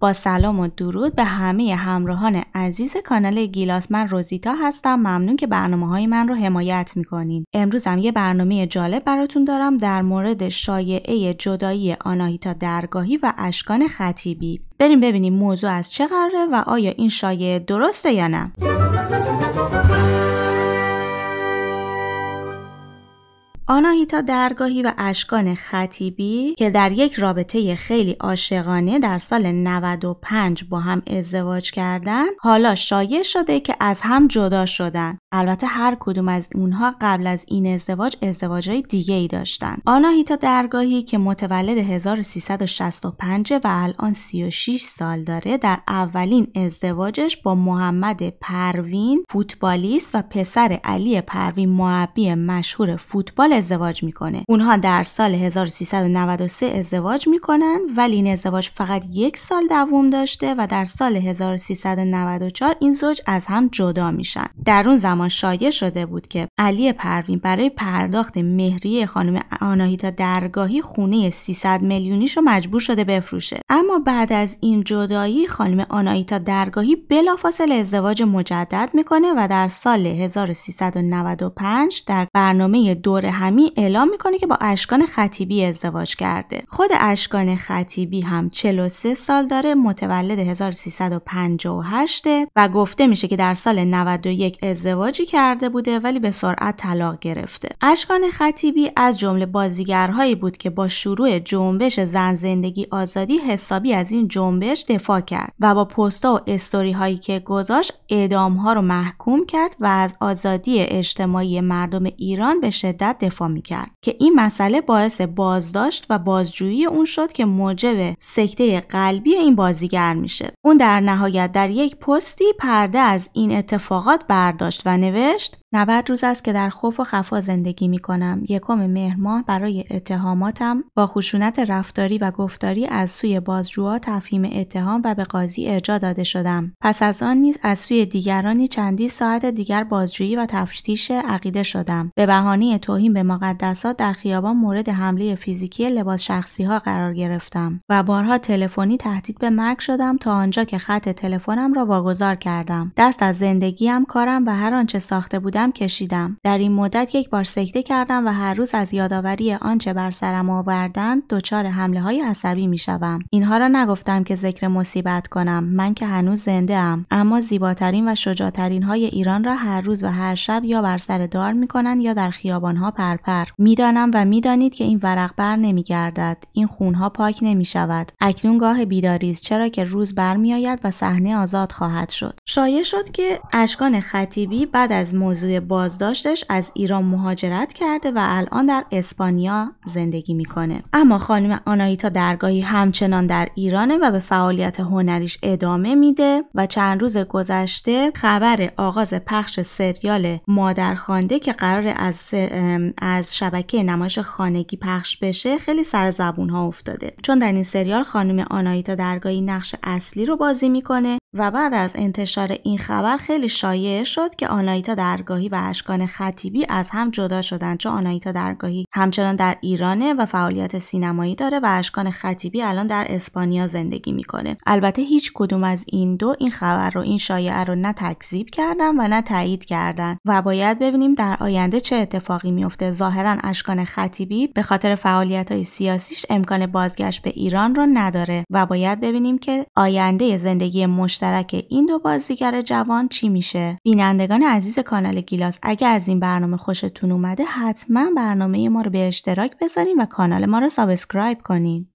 با سلام و درود به همه همراهان عزیز کانال گیلاس من روزیتا هستم ممنون که برنامه های من رو حمایت میکنین امروز هم یه برنامه جالب براتون دارم در مورد شایعه جدایی آناهیتا درگاهی و اشکان خطیبی بریم ببینیم موضوع از چه قراره و آیا این شایعه درسته یا نه آناهیتا درگاهی و اشکان خطیبی که در یک رابطه خیلی عاشقانه در سال 95 با هم ازدواج کردن حالا شایع شده که از هم جدا شدن البته هر کدوم از اونها قبل از این ازدواج ازدواجهای دیگه ای داشتن آناهیتا درگاهی که متولد 1365 و الان 36 سال داره در اولین ازدواجش با محمد پروین فوتبالیست و پسر علی پروین مربی مشهور فوتبال ازدواج میکنه اونها در سال 1393 ازدواج میکنن ولی این ازدواج فقط یک سال دوام داشته و در سال 1394 این زوج از هم جدا میشن در اون زمان شایع شده بود که علی پروین برای پرداخت مهریه خانم آناهیتا درگاهی خونه 300 میلیونیش رو مجبور شده بفروشه اما بعد از این جدایی خانم آناهیتا درگاهی بلافاصله ازدواج مجدد میکنه و در سال 1395 در برنامه دور جمعی اعلام میکنه که با اشکان خطیبی ازدواج کرده خود اشکان خطیبی هم 43 سال داره متولد 1358 و گفته میشه که در سال 91 ازدواجی کرده بوده ولی به سرعت طلاق گرفته اشکان خطیبی از جمله بازیگرهایی بود که با شروع جنبش زن زندگی آزادی حسابی از این جنبش دفاع کرد و با پستا و استوری هایی که گذاشت اعدام ها رو محکوم کرد و از آزادی اجتماعی مردم ایران به شدت دفاع میکرد که این مسئله باعث بازداشت و بازجویی اون شد که موجب سکته قلبی این بازیگر میشه اون در نهایت در یک پستی پرده از این اتفاقات برداشت و نوشت 90 روز است که در خوف و خفا زندگی می کنم. یکم مهر ماه برای اتهاماتم با خشونت رفتاری و گفتاری از سوی بازجوها تفهیم اتهام و به قاضی ارجا داده شدم. پس از آن نیز از سوی دیگرانی چندی ساعت دیگر بازجویی و تفتیش عقیده شدم. به بهانه توهین مقدسات در خیابان مورد حمله فیزیکی لباس شخصی ها قرار گرفتم و بارها تلفنی تهدید به مرگ شدم تا آنجا که خط تلفنم را واگذار کردم دست از زندگیم کارم و هر آنچه ساخته بودم کشیدم در این مدت یک بار سکته کردم و هر روز از یادآوری آنچه بر سرم آوردن دچار حمله های عصبی می شدم. اینها را نگفتم که ذکر مصیبت کنم من که هنوز زنده ام اما زیباترین و شجاعترین های ایران را هر روز و هر شب یا بر سر دار می یا در خیابان ها پر پرپر میدانم و میدانید که این ورق بر نمیگردد این خونها پاک نمی شود اکنون گاه بیداری است چرا که روز برمیآید و صحنه آزاد خواهد شد شایع شد که اشکان خطیبی بعد از موضوع بازداشتش از ایران مهاجرت کرده و الان در اسپانیا زندگی میکنه اما خانم آنایتا درگاهی همچنان در ایرانه و به فعالیت هنریش ادامه میده و چند روز گذشته خبر آغاز پخش سریال مادرخوانده که قرار از, از شبکه نمایش خانگی پخش بشه خیلی سر زبون ها افتاده چون در این سریال خانم آنایتا درگاهی نقش اصلی رو بازی میکنه و بعد از انتشار این خبر خیلی شایع شد که آنایتا درگاهی و اشکان خطیبی از هم جدا شدن چون آنایتا درگاهی همچنان در ایرانه و فعالیت سینمایی داره و اشکان خطیبی الان در اسپانیا زندگی میکنه البته هیچ کدوم از این دو این خبر رو این شایعه رو نه تکذیب کردن و نه تایید کردن و باید ببینیم در آینده چه اتفاقی میفته ظاهرا اشکان خطیبی به خاطر فعالیت های سیاسیش امکان بازگشت به ایران رو نداره و باید ببینیم که آینده زندگی مشترک این دو بازیگر جوان چی میشه بینندگان عزیز کانال گیلاس اگه از این برنامه خوشتون اومده حتما برنامه ما رو به اشتراک بذارین و کانال ما رو سابسکرایب کنین